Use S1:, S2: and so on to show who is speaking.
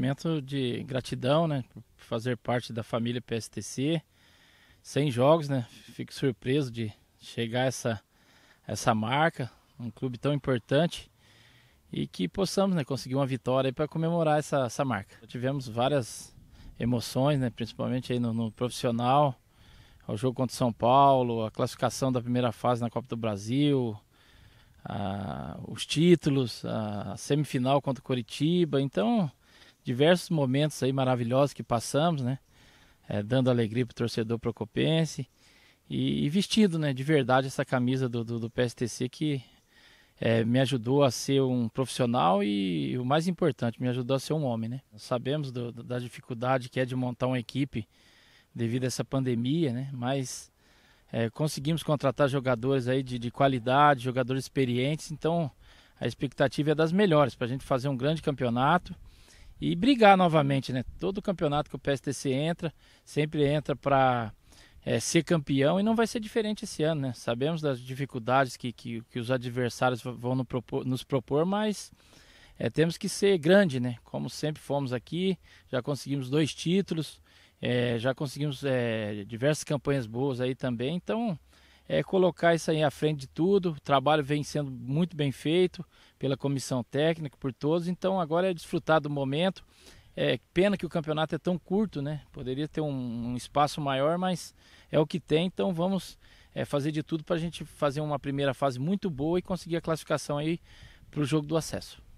S1: Momento de gratidão, né? Por fazer parte da família PSTC. sem jogos, né? Fico surpreso de chegar a essa, essa marca, um clube tão importante. E que possamos né, conseguir uma vitória para comemorar essa, essa marca. Tivemos várias emoções, né, principalmente aí no, no profissional, o jogo contra o São Paulo, a classificação da primeira fase na Copa do Brasil, a, os títulos, a semifinal contra o Coritiba. Então, diversos momentos aí maravilhosos que passamos, né? É, dando alegria para o torcedor procopense e, e, vestido, né, de verdade essa camisa do, do, do PSTC que é, me ajudou a ser um profissional e o mais importante, me ajudou a ser um homem, né? sabemos do, da dificuldade que é de montar uma equipe devido a essa pandemia, né? Mas é, conseguimos contratar jogadores aí de, de qualidade, jogadores experientes, então a expectativa é das melhores para a gente fazer um grande campeonato e brigar novamente, né? Todo campeonato que o PSTC entra, sempre entra para é, ser campeão e não vai ser diferente esse ano, né? Sabemos das dificuldades que, que, que os adversários vão no propor, nos propor, mas é, temos que ser grande, né? Como sempre fomos aqui, já conseguimos dois títulos, é, já conseguimos é, diversas campanhas boas aí também, então é colocar isso aí à frente de tudo. O trabalho vem sendo muito bem feito pela comissão técnica, por todos. Então agora é desfrutar do momento. É, pena que o campeonato é tão curto, né? Poderia ter um, um espaço maior, mas é o que tem. Então vamos é, fazer de tudo para a gente fazer uma primeira fase muito boa e conseguir a classificação aí para o jogo do acesso.